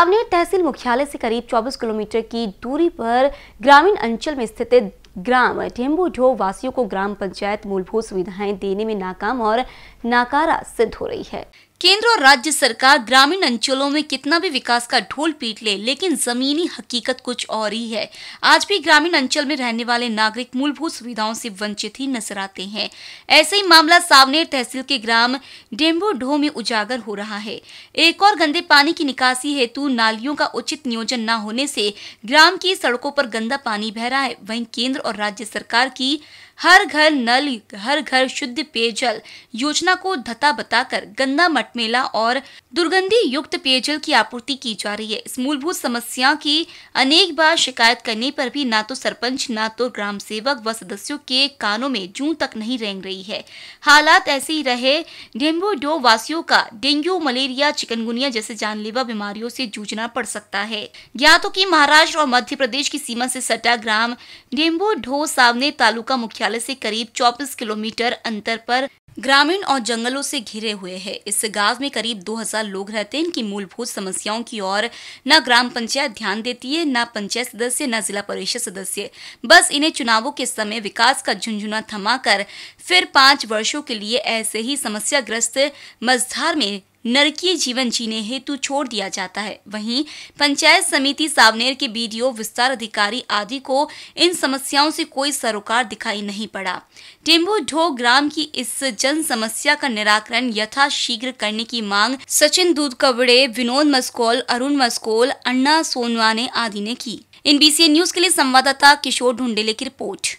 सावनेर तहसील मुख्यालय से करीब 24 किलोमीटर की दूरी पर ग्रामीण अंचल में स्थित ग्राम ढो वासियों को ग्राम पंचायत मूलभूत सुविधाएं देने में नाकाम और नाकारा सिद्ध हो रही है केंद्र और राज्य सरकार ग्रामीण अंचलों में कितना भी विकास का ढोल पीट ले लेकिन जमीनी हकीकत कुछ और ही है आज भी ग्रामीण अंचल में रहने वाले नागरिक मूलभूत सुविधाओं से वंचित ही नजर आते हैं ऐसे ही मामला सावनेर तहसील के ग्राम डेम्बोडो में उजागर हो रहा है एक और गंदे पानी की निकासी हेतु नालियों का उचित नियोजन न होने से ग्राम की सड़कों पर गंदा पानी बह रहा है वही केंद्र और राज्य सरकार की हर घर नल हर घर शुद्ध पेयजल योजना को धता बताकर गंदा मट मेला और दुर्गंधी युक्त पेयजल की आपूर्ति की जा रही है इस मूलभूत समस्या की अनेक बार शिकायत करने पर भी ना तो सरपंच ना तो ग्राम सेवक व सदस्यों के कानों में जू तक नहीं रेंग रही है हालात ऐसे ही रहे डेम्बो डो वासियों का डेंगू मलेरिया चिकनगुनिया जैसे जानलेवा बीमारियों से जूझना पड़ सकता है ज्ञात हो की महाराष्ट्र और मध्य प्रदेश की सीमा से सटा ग्राम डेम्बो सावने तालुका मुख्यालय से करीब चौबीस किलोमीटर अंतर पर ग्रामीण और जंगलों से घिरे हुए हैं इस गांव में करीब 2000 लोग रहते हैं इनकी मूलभूत समस्याओं की ओर न ग्राम पंचायत ध्यान देती है न पंचायत सदस्य न जिला परिषद सदस्य बस इन्हें चुनावों के समय विकास का झुंझुना थमाकर फिर पाँच वर्षों के लिए ऐसे ही समस्याग्रस्त मझधार में नरकीय जीवन जीने हेतु छोड़ दिया जाता है वहीं पंचायत समिति सावनेर के बीडीओ विस्तार अधिकारी आदि को इन समस्याओं से कोई सरोकार दिखाई नहीं पड़ा टेम्बू ढो ग्राम की इस जन समस्या का निराकरण यथाशीघ्र करने की मांग सचिन दूध कवड़े विनोद मस्कोल अरुण मस्कोल अन्ना सोनवाने आदि ने की इन न्यूज के लिए संवाददाता किशोर ढूंढेले की रिपोर्ट